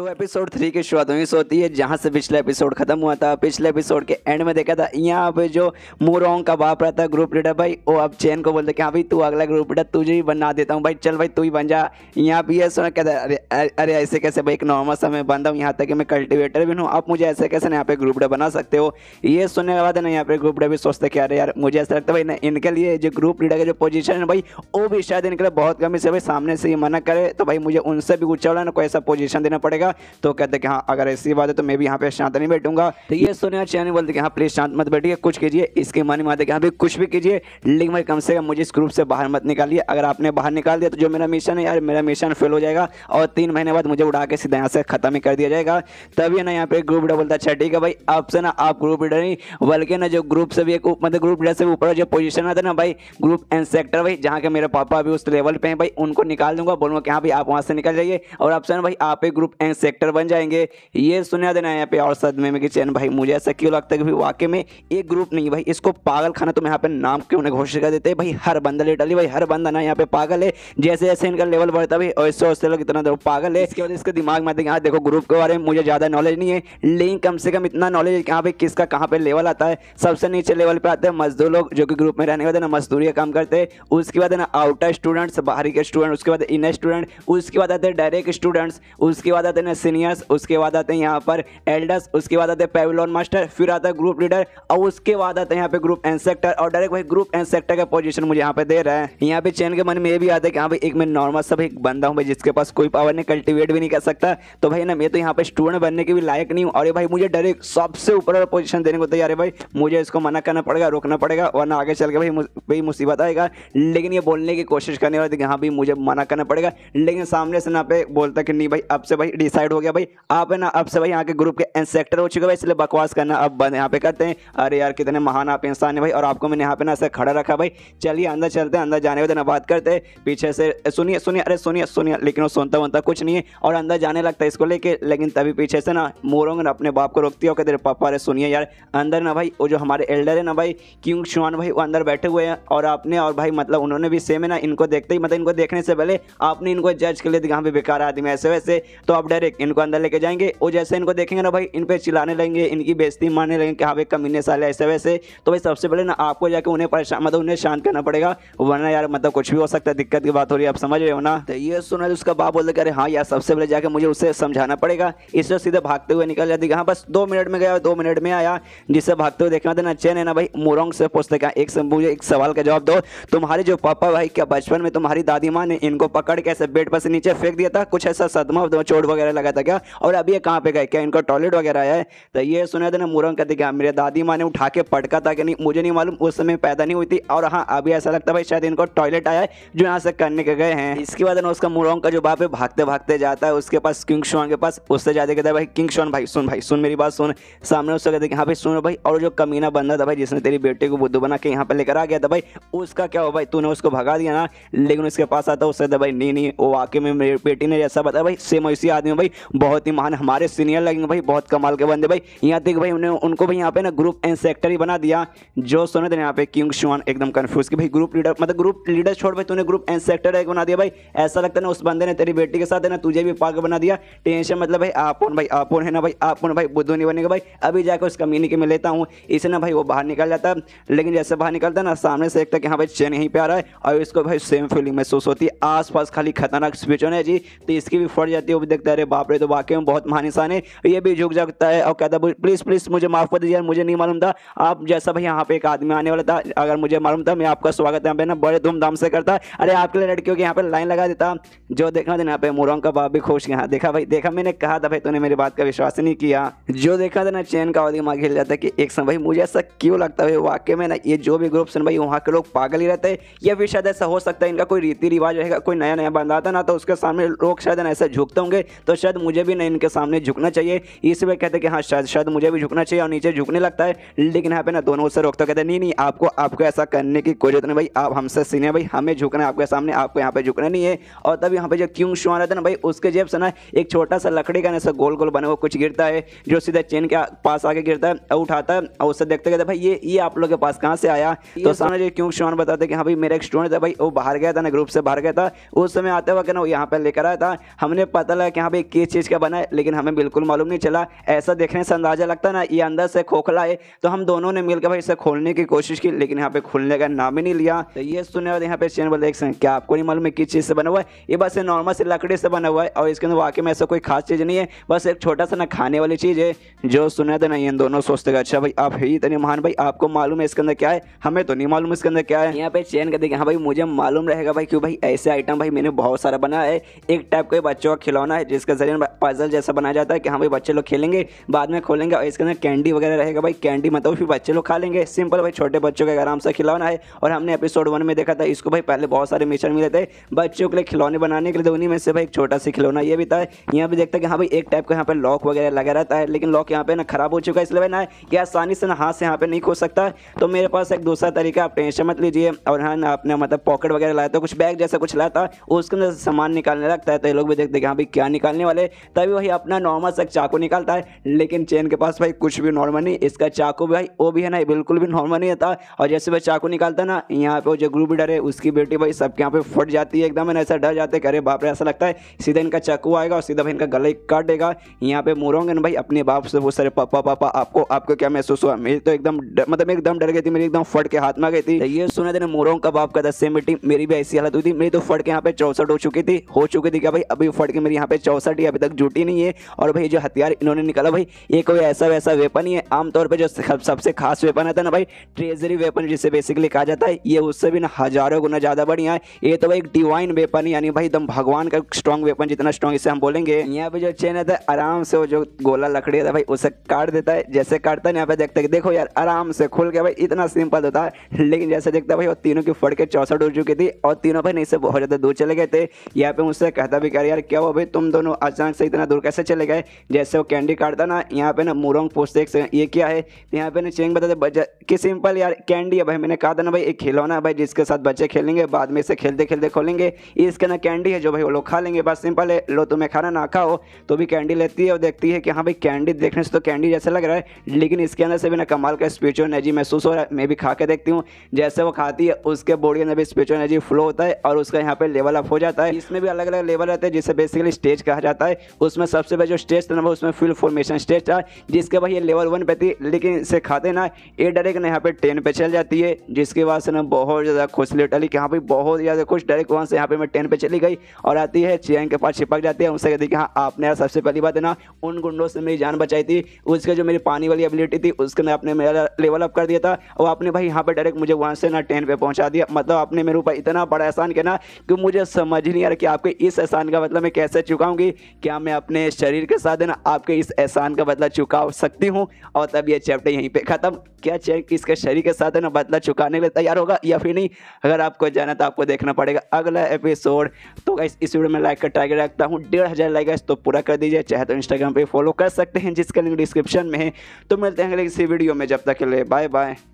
तो episode three की शुरुआत वहीं से होती है जहाँ से पिछला एपिसोड खत्म हुआ था पिछले एपिसोड के एंड में देखा था यहाँ पे जो मोरोंग का बाप रहा था ग्रुप लीडर भाई वो अब चैन को बोलते कि हाँ भाई तू अगला ग्रुप लीडर तुझे ही बना देता हूँ भाई चल भाई तू ही बन जा यहाँ भी ऐसा ना कहता अरे अरे ऐसे कैसे भाई एक नॉर्मल सा मैं बनता हूँ यहाँ तक कि मैं कल्टिवेटर भी हूँ आप मुझे ऐसे कैसे ना यहाँ पे ग्रुप लीडर बना सकते हो ये सुनने के बाद ना यहाँ पे ग्रुप लीडर भी सोचते कि अरे यार मुझे ऐसा लगता है भाई ना इनके लिए जो ग्रुप लीडर का जो पोजिशन है भाई वो भी शायद इनके लिए बहुत कमी से भाई सामने से ये मना करे तो भाई मुझे उनसे भी गुच्छा ना कोई ऐसा पोजिशन देना पड़ेगा बैठा तो कहते कि हाँ अगर ऐसी बात है तो मैं भी यहाँ पे शांत नहीं बैठूंगा तो ये सोनिया चैन बोलते हाँ प्लीज़ शांत मत बैठिए कुछ कीजिए इसके मानी माते कि हाँ भाई कुछ भी कीजिए लेकिन भाई कम से कम मुझे इस ग्रुप से बाहर मत निकालिए अगर आपने बाहर निकाल दिया तो जो मेरा मिशन है यार मेरा मिशन फेल हो जाएगा और तीन महीने बाद मुझे उड़ा के सीधा यहाँ से खत्म ही कर दिया जाएगा तभी ना यहाँ पे ग्रुप लीडर बोलता अच्छा ठीक है भाई अब से ना आप ग्रुप लीडर नहीं बल्कि ना जो ग्रुप से भी एक मतलब ग्रुप लीडर से ऊपर जो पोजिशन आता है ना भाई ग्रुप एंड सेक्टर भाई जहाँ के मेरे पापा अभी उस लेवल पे हैं भाई उनको निकाल दूंगा बोलूंगा कि हाँ भाई आप वहाँ से निकल जाइए और अब से ना भाई आप ही ग्रुप एन हैं सेक्टर बन जाएंगे ये सुना देना है यहाँ पे और सद में कि चैन भाई मुझे ऐसा क्यों लगता है कि वाकई में एक ग्रुप नहीं भाई इसको पागल खाना तुम तो यहाँ पे नाम क्यों उन्हें घोषित कर देते भाई हर बंदा लिटरली भाई हर बंदा ना यहाँ पे पागल है जैसे जैसे इनका लेवल बढ़ता भाई वैसे वैसे लोग इतना तो पागल है इसके बाद इसके दिमाग में आते हैं देखो ग्रुप के बारे में मुझे ज़्यादा नॉलेज नहीं है लेकिन कम से कम इतना नॉलेज है कि यहाँ पे किसका कहाँ पे लेवल आता है सबसे नीचे लेवल पे आते हैं मजदूर लोग जो कि ग्रुप में रहने के बाद ना मजदूरी का काम करते हैं उसके बाद ना आउटर स्टूडेंट्स बाहरी के स्टूडेंट उसके बाद इनर स्टूडेंट उसके बाद आते हैं डायरेक्ट स्टूडेंट्स उसके बाद आते आते हैं सीनियर्स उसके बाद आते हैं यहाँ पर एल्डर्स उसके बाद आते हैं पेविलोन मास्टर फिर आता है ग्रुप लीडर और उसके बाद आते हैं यहाँ पे ग्रुप एंड सेक्टर और डायरेक्ट वही ग्रुप एंड सेक्टर का पोजिशन मुझे यहाँ पे दे रहा है यहाँ पे चैन के मन में ये भी आता है कि हाँ भाई एक मैं नॉर्मल सब एक बंदा हूँ भाई जिसके पास कोई पावर नहीं कल्टिवेट भी नहीं कर सकता तो भाई ना मैं तो यहाँ पे स्टूडेंट बनने के भी लायक नहीं हूँ और भाई मुझे डायरेक्ट सबसे ऊपर वाला पोजीशन देने को तैयार है भाई मुझे इसको मना करना पड़ेगा रोकना पड़ेगा वरना आगे चल के भाई भाई मुसीबत आएगा लेकिन ये बोलने की कोशिश करने वाले थे कि हाँ भाई मुझे मना करना पड़ेगा लेकिन सामने से ना पे बोलता कि नहीं भाई अब से भाई डिसाइड हो गया भाई आप है ना अब से भाई यहाँ के ग्रुप के इंसेक्टर हो चुके भाई इसलिए बकवास करना अब बंद यहाँ पे करते हैं अरे यार कितने महान आप इंसान है भाई और आपको मैंने यहाँ पे ना ऐसे खड़ा रखा भाई चलिए अंदर चलते हैं अंदर जाने वाले बात करते हैं पीछे से सुनिए सुनिए अरे सुनिए सुनिए लेकिन वो सुनता वनता कुछ नहीं है और अंदर जाने लगता है इसको लेके लेकिन तभी पीछे से ना मोरोंग ना अपने बाप को रोकती हो तेरे पापा अरे सुनिए यार अंदर ना भाई वो जो हमारे एल्डर है ना भाई क्यों शुआन भाई वो अंदर बैठे हुए हैं और आपने और भाई मतलब उन्होंने भी सेम है ना इनको देखते ही मतलब इनको देखने से पहले आपने इनको जज के लिए यहाँ पे बेकार आदमी ऐसे वैसे तो आप डर डायरेक्ट इनको अंदर लेके जाएंगे वो जैसे इनको देखेंगे ना भाई इन पर चिल्लाने लगेंगे इनकी बेजती मारने लगेंगे कि हाँ भाई कमीने साले ऐसे वैसे तो भाई सबसे पहले ना आपको जाकर उन्हें परेशान मतलब उन्हें शांत करना पड़ेगा वरना यार मतलब कुछ भी हो सकता है दिक्कत की बात हो रही है आप समझ रहे हो ना तो ये सुना है उसका बाप बोलते अरे हाँ यार सबसे पहले जाकर मुझे उसे समझाना पड़ेगा इससे सीधे भागते हुए निकल जाती हाँ बस दो मिनट में गया दो मिनट में आया जिससे भागते हुए देखना देना चैन है ना भाई मोरोंग से पूछते क्या हाँ, एक मुझे एक सवाल का जवाब दो तुम्हारे जो पापा भाई क्या बचपन में तुम्हारी दादी माँ ने इनको पकड़ के ऐसे बेड पर से नीचे फेंक दिया था कुछ ऐसा सदमा चोट वगैरह वगैरह लगा था क्या और अभी ये कहाँ पे गए क्या इनका टॉयलेट वगैरह आया है तो ये सुना था ना मुरंग कहते क्या हाँ, मेरे दादी माँ ने उठा के पटका था कि नहीं मुझे नहीं मालूम उस समय पैदा नहीं हुई थी और हाँ अभी ऐसा लगता भाई शायद इनको टॉयलेट आया है जो यहाँ से करने के गए हैं इसके बाद ना उसका मुरंग का जो बाप है भागते भागते जाता है उसके पास किंग शॉन के पास उससे जाते कहते भाई किंग शॉन भाई सुन भाई सुन मेरी बात सुन सामने उससे कहते हाँ भाई सुन भाई और जो कमीना बंदा था भाई जिसने तेरी बेटी को बुद्धू बना के यहाँ पर लेकर आ गया था भाई उसका क्या हो भाई तूने उसको भगा दिया ना लेकिन उसके पास आता उससे भाई नहीं नहीं वो वाकई में मेरी बेटी ने जैसा बताया भाई सेम ऐसी आदमी भाई बहुत ही महान हमारे सीनियर लगेंगे भाई बहुत कमाल के बंदे भाई यहाँ देख भाई उन्हें उनको भाई यहाँ पे ना ग्रुप एंड सेक्टर ही बना दिया जो सुने थे यहाँ पे किंग शुआन एकदम कन्फ्यूज की भाई ग्रुप लीडर मतलब ग्रुप लीडर छोड़ भाई तूने ग्रुप एंड सेक्टर एक बना दिया भाई ऐसा लगता ना उस बंदे ने तेरी बेटी के साथ है ना तुझे भी पाग बना दिया टेंशन मतलब भाई आपोन भाई आपोन है ना भाई आपोन भाई बुद्धू नहीं बनेगा भाई अभी जाकर उस कम्युनिटी में लेता हूँ इसे ना भाई वो बाहर निकल जाता लेकिन जैसे बाहर निकलता ना सामने से एक तक यहाँ भाई चेन यहीं पर आ रहा है और इसको भाई सेम फीलिंग महसूस होती है आस खाली खतरनाक स्विच होने जी तो इसकी भी फट जाती है वो भी देखता है बाप रे तो वाकई में बहुत महान इंसान है ये भी झुक जाता है और कहता है प्लीज़ प्लीज़ मुझे माफ़ कर दीजिए यार मुझे नहीं मालूम था आप जैसा भाई यहाँ पे एक आदमी आने वाला था अगर मुझे मालूम था मैं आपका स्वागत यहाँ पे ना बड़े धूमधाम से करता अरे आपके लिए लड़कियों के यहाँ पे लाइन लगा देता जो देखना था यहाँ पे मोरंग का बाप भी खुश यहाँ देखा भाई देखा मैंने कहा था भाई तूने मेरी बात का विश्वास नहीं किया जो देखा था ना चैन का अवधि दिमाग खेल जाता कि एक समय भाई मुझे ऐसा क्यों लगता है वाकई में ना ये जो भी ग्रुप्स हैं भाई वहाँ के लोग पागल ही रहते हैं या फिर शायद ऐसा हो सकता है इनका कोई रीति रिवाज रहेगा कोई नया नया बंदा था ना तो उसके सामने लोग शायद ऐसे झुकते होंगे तो शायद मुझे भी नहीं इनके सामने झुकना चाहिए इस वे कहते कि हाँ शायद शायद मुझे भी झुकना चाहिए और नीचे झुकने लगता है लेकिन यहाँ पे ना दोनों उससे रोकते कहते नहीं नहीं आपको आपको ऐसा करने की कोई जरूरत नहीं भाई आप हमसे सीने भाई हमें झुकना है आपके सामने आपको यहाँ पे झुकना नहीं है और तब यहाँ पे जो क्यों शुआ रहता है ना भाई उसके जेब से ना एक छोटा सा लकड़ी का ना गोल गोल बने हुआ कुछ गिरता है जो सीधा चेन के पास आके गिरता है और उठाता है और उससे देखते कहते भाई ये ये आप लोग के पास कहाँ से आया तो, तो सामने जो क्यों शुआन बताते कि हाँ भाई मेरा एक स्टूडेंट था भाई वो बाहर गया था ना ग्रुप से बाहर गया था उस समय आते वक्त ना वो यहाँ पर लेकर आया था हमने पता लगा कि यहाँ पे भाई किस चीज़ का बना है लेकिन हमें बिल्कुल मालूम नहीं चला ऐसा देखने से अंदाज़ा लगता ना ये अंदर से खोखला है तो हम दोनों ने मिलकर भाई इसे खोलने की कोशिश की लेकिन यहाँ पे खुलने का नाम ही नहीं लिया तो ये सुनने वाले यहाँ पे चैनल देख सकते हैं क्या आपको नहीं मालूम है किस चीज़ से बना हुआ है ये बस नॉर्मल से लकड़ी से बना हुआ है और इसके अंदर वाकई में ऐसा कोई खास चीज़ नहीं है बस एक छोटा सा ना खाने वाली चीज़ है जो सुने था ना इन दोनों सोचते अच्छा भाई आप ही इतने महान भाई आपको मालूम है इसके अंदर क्या है हमें तो नहीं मालूम इसके अंदर क्या है यहाँ पे चैन कर देखें हाँ भाई मुझे मालूम रहेगा भाई क्यों भाई ऐसे आइटम भाई मैंने बहुत सारा बनाया है एक टाइप का बच्चों का खिलौना है जिसका इसका जरिए पजल जैसा बनाया जाता है कि हाँ भाई बच्चे लोग खेलेंगे बाद में खोलेंगे और इसके अंदर कैंडी वगैरह रहेगा भाई कैंडी मतलब फिर बच्चे लोग खा लेंगे सिंपल भाई छोटे बच्चों के आराम से खिलौना है और हमने एपिसोड वन में देखा था इसको भाई पहले बहुत सारे मिशन मिले थे बच्चों के लिए खिलौने बनाने के लिए उन्हीं में से भाई एक छोटा सा खिलौना ये भी था यहाँ भी देखते हैं कि हाँ भाई एक टाइप का यहाँ पर लॉक वगैरह लगा रहता है लेकिन लॉक यहाँ पे ना खराब हो चुका है इसलिए ना ये आसानी से ना हाथ से यहाँ पे नहीं खो सकता तो मेरे पास एक दूसरा तरीका आप टेंशन मत लीजिए और हाँ ना अपने मतलब पॉकेट वगैरह लाया था कुछ बैग जैसा कुछ लाया था उसके अंदर सामान निकालने लगता है तो ये लोग भी देखते हैं कि हाँ भाई क्या निकालने निकालने वाले तभी वही अपना नॉर्मल सा चाकू निकालता है लेकिन चैन के पास भाई कुछ भी नॉर्मल नहीं इसका चाकू भाई वो भी है ना बिल्कुल भी नॉर्मल नहीं होता और जैसे भाई चाकू निकालता ना यहाँ पे जो ग्रुप डर है उसकी बेटी भाई सबके यहाँ पे फट जाती है एकदम ऐसा डर जाते हैं अरे बाप रे ऐसा लगता है सीधा इनका चाकू आएगा और सीधा भाई इनका गले काट देगा यहाँ पे मुरोंगे ना भाई अपने बाप से वो सारे पापा पापा आपको आपको क्या महसूस हुआ मेरी तो एकदम मतलब एकदम डर गई थी मेरी एकदम फट के हाथ में गई थी तो ये सुना देने मुरोंग का बाप का दस से मेरी भी ऐसी हालत हुई थी मेरी तो फट के यहाँ पे चौसठ हो चुकी थी हो चुकी थी क्या भाई अभी फट के मेरी यहाँ पे चौसठ सर्टी अभी तक जुटी नहीं है और भाई जो हथियार इन्होंने निकाला भाई ये कोई ऐसा वैसा वेपन ही है आमतौर पर जो सबसे खास वेपन आता है ना भाई ट्रेजरी वेपन जिसे बेसिकली कहा जाता है ये उससे भी ना हजारों गुना ज़्यादा बढ़िया है ये तो भाई एक डिवाइन वेपन यानी भाई एकदम भगवान का स्ट्रॉन्ग वेपन जितना स्ट्रॉन्ग इसे हम बोलेंगे यहाँ पे जो चेन आता है आराम से वो जो गोला लकड़ी था भाई उसे काट देता है जैसे काटता है यहाँ पे देखते देखो यार आराम से खुल गया भाई इतना सिंपल होता है लेकिन जैसे देखता भाई वो तीनों की फड़के चौसठ उड़ चुकी थी और तीनों भाई नहीं से बहुत ज़्यादा दूर चले गए थे यहाँ पे मुझसे कहता भी कर यार क्या हो भाई तुम दोनों अचानक से इतना दूर कैसे चले गए जैसे वो कैंडी काटता ना यहाँ पे ना मुरंग पोस्ट एक ये क्या है तो यहाँ पे ना चेंग बताते कि सिंपल यार कैंडी है भाई मैंने कहा था ना भाई एक खिलौना है भाई जिसके साथ बच्चे खेलेंगे बाद में इसे खेलते खेलते खोलेंगे इसके ना कैंडी है जो भाई वो लोग खा लेंगे बस सिंपल है लो तुम्हें खाना ना खाओ तो भी कैंडी लेती है और देखती है कि हाँ भाई कैंडी देखने से तो कैंडी जैसा लग रहा है लेकिन इसके अंदर से भी ना कमाल का स्पिरिचुअल एनर्जी महसूस हो रहा है मैं भी खा के देखती हूँ जैसे वो खाती है उसके बॉडी अंदर भी स्पिरिचुअल एनर्जी फ्लो होता है और उसका यहाँ पे लेवल अप हो जाता है इसमें भी अलग अलग लेवल रहते हैं जिसे बेसिकली स्टेज कहा जाता है रहता है उसमें सबसे पहले जो स्टेज था ना उसमें फुल फॉर्मेशन स्टेज था जिसके बाद ये लेवल वन पे थी लेकिन इसे खाते ना ये डायरेक्ट ना यहाँ पे टेन पे चल जाती है जिसके बाद से ना बहुत ज़्यादा खुश लेटली कि यहाँ पर बहुत ज़्यादा खुश डायरेक्ट वहाँ से यहाँ पे मैं टेन पे चली गई और आती है चैन के पास छिपक जाती है उनसे कहती कि हाँ आपने यार सबसे पहली बात है ना उन गुंडों से मेरी जान बचाई थी उसके जो मेरी पानी वाली एबिलिटी थी उसके ना आपने मेरा लेवल अप कर दिया था और आपने भाई यहाँ पर डायरेक्ट मुझे वहाँ से ना टेन पे पहुँचा दिया मतलब आपने मेरे ऊपर इतना बड़ा एहसान किया ना कि मुझे समझ नहीं आ रहा कि आपके इस एहसान का मतलब मैं कैसे चुकाऊंगी क्या मैं अपने शरीर के साथ ना आपके इस एहसान का बदला चुका सकती हूँ और तब यह चैप्टर यहीं पे ख़त्म क्या चेक इसके शरीर के साथ ना बदला चुकाने के लिए तैयार होगा या फिर नहीं अगर आपको जाना तो आपको देखना पड़ेगा अगला एपिसोड तो इस वीडियो में लाइक का टारगेट रखता हूँ डेढ़ हज़ार लाइक तो पूरा कर दीजिए चाहे तो इंस्टाग्राम पर फॉलो कर सकते हैं जिसका लिंक डिस्क्रिप्शन में है तो मिलते हैं अगले किसी वीडियो में जब तक के लिए बाय बाय